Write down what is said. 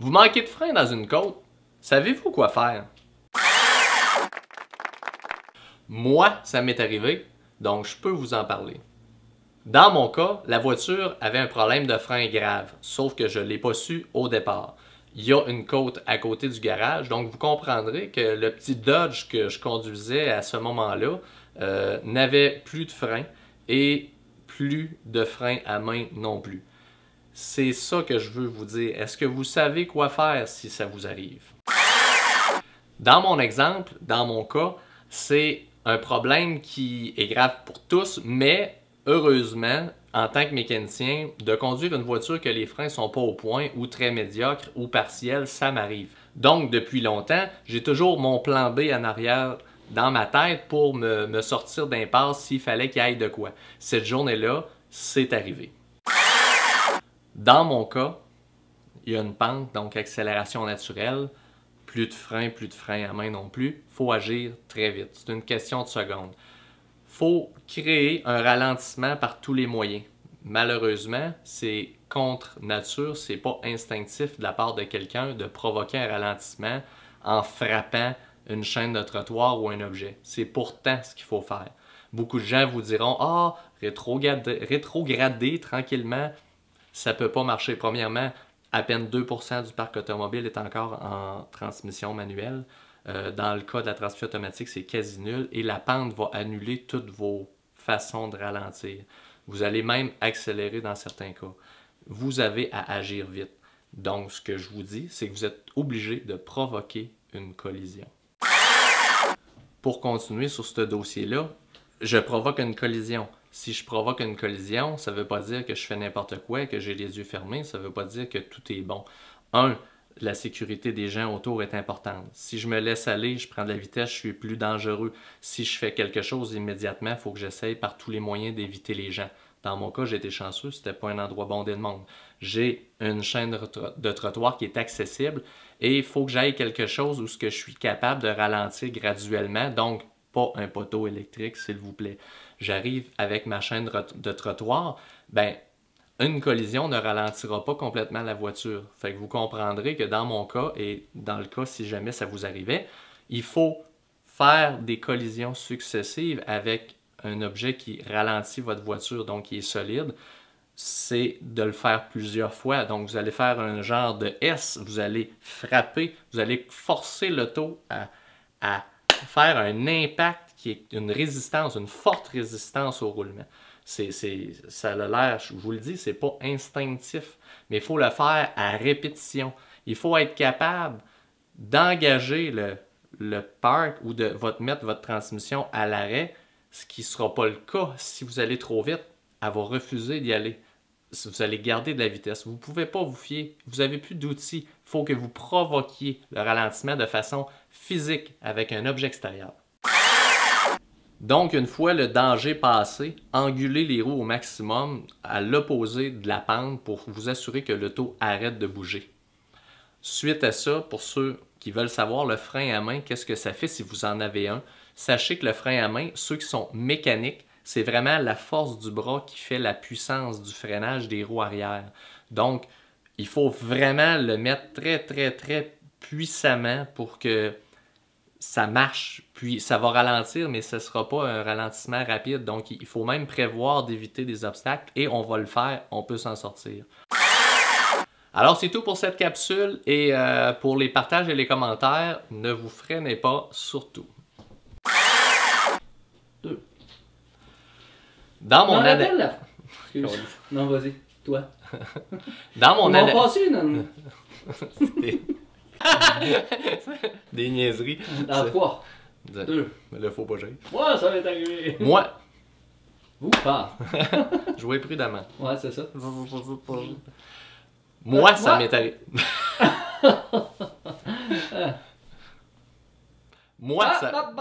Vous manquez de frein dans une côte, savez-vous quoi faire? Moi, ça m'est arrivé, donc je peux vous en parler. Dans mon cas, la voiture avait un problème de frein grave, sauf que je ne l'ai pas su au départ. Il y a une côte à côté du garage, donc vous comprendrez que le petit Dodge que je conduisais à ce moment-là euh, n'avait plus de frein et plus de frein à main non plus. C'est ça que je veux vous dire. Est-ce que vous savez quoi faire si ça vous arrive? Dans mon exemple, dans mon cas, c'est un problème qui est grave pour tous, mais heureusement, en tant que mécanicien, de conduire une voiture que les freins sont pas au point ou très médiocres ou partiels, ça m'arrive. Donc, depuis longtemps, j'ai toujours mon plan B en arrière dans ma tête pour me, me sortir d'impasse s'il fallait qu'il aille de quoi. Cette journée-là, c'est arrivé. Dans mon cas, il y a une pente, donc accélération naturelle. Plus de frein, plus de frein à main non plus. faut agir très vite. C'est une question de secondes. faut créer un ralentissement par tous les moyens. Malheureusement, c'est contre nature, c'est pas instinctif de la part de quelqu'un de provoquer un ralentissement en frappant une chaîne de trottoir ou un objet. C'est pourtant ce qu'il faut faire. Beaucoup de gens vous diront Ah, rétrograder tranquillement, ça peut pas marcher. Premièrement, à peine 2% du parc automobile est encore en transmission manuelle. Euh, dans le cas de la transmission automatique, c'est quasi nul et la pente va annuler toutes vos façons de ralentir. Vous allez même accélérer dans certains cas. Vous avez à agir vite. Donc, ce que je vous dis, c'est que vous êtes obligé de provoquer une collision. Pour continuer sur ce dossier-là, je provoque une collision si je provoque une collision, ça ne veut pas dire que je fais n'importe quoi que j'ai les yeux fermés, ça ne veut pas dire que tout est bon. Un, la sécurité des gens autour est importante. Si je me laisse aller, je prends de la vitesse, je suis plus dangereux. Si je fais quelque chose immédiatement, il faut que j'essaye par tous les moyens d'éviter les gens. Dans mon cas, été chanceux, c'était pas un endroit bondé de monde. J'ai une chaîne de trottoir qui est accessible et il faut que j'aille quelque chose où ce que je suis capable de ralentir graduellement, donc pas un poteau électrique, s'il vous plaît j'arrive avec ma chaîne de trottoir, ben une collision ne ralentira pas complètement la voiture. Fait que vous comprendrez que dans mon cas et dans le cas si jamais ça vous arrivait, il faut faire des collisions successives avec un objet qui ralentit votre voiture, donc qui est solide, c'est de le faire plusieurs fois. Donc vous allez faire un genre de S, vous allez frapper, vous allez forcer l'auto à, à faire un impact qui est une résistance, une forte résistance au roulement. C'est, ça le l'air, je vous le dis, c'est pas instinctif, mais il faut le faire à répétition. Il faut être capable d'engager le, le parc ou de votre, mettre votre transmission à l'arrêt, ce qui ne sera pas le cas si vous allez trop vite. Elle va refuser d'y aller. Si vous allez garder de la vitesse, vous ne pouvez pas vous fier. Vous n'avez plus d'outils. Il faut que vous provoquiez le ralentissement de façon physique avec un objet extérieur. Donc, une fois le danger passé, angulez les roues au maximum à l'opposé de la pente pour vous assurer que le taux arrête de bouger. Suite à ça, pour ceux qui veulent savoir le frein à main, qu'est-ce que ça fait si vous en avez un, sachez que le frein à main, ceux qui sont mécaniques, c'est vraiment la force du bras qui fait la puissance du freinage des roues arrière. Donc, il faut vraiment le mettre très, très, très puissamment pour que ça marche, puis ça va ralentir, mais ce ne sera pas un ralentissement rapide. Donc, il faut même prévoir d'éviter des obstacles et on va le faire, on peut s'en sortir. Alors, c'est tout pour cette capsule et euh, pour les partages et les commentaires, ne vous freinez pas surtout. Deux. Dans mon adage. Non, vas-y, toi. Dans mon C'était... Des niaiseries. Dans trois. Deux. Mais là, faut pas gérer. Moi, ça m'est arrivé. Moi. Vous, pas. Jouez prudemment. Ouais, c'est ça. Moi, ça m'est arrivé. Moi, ah, ça.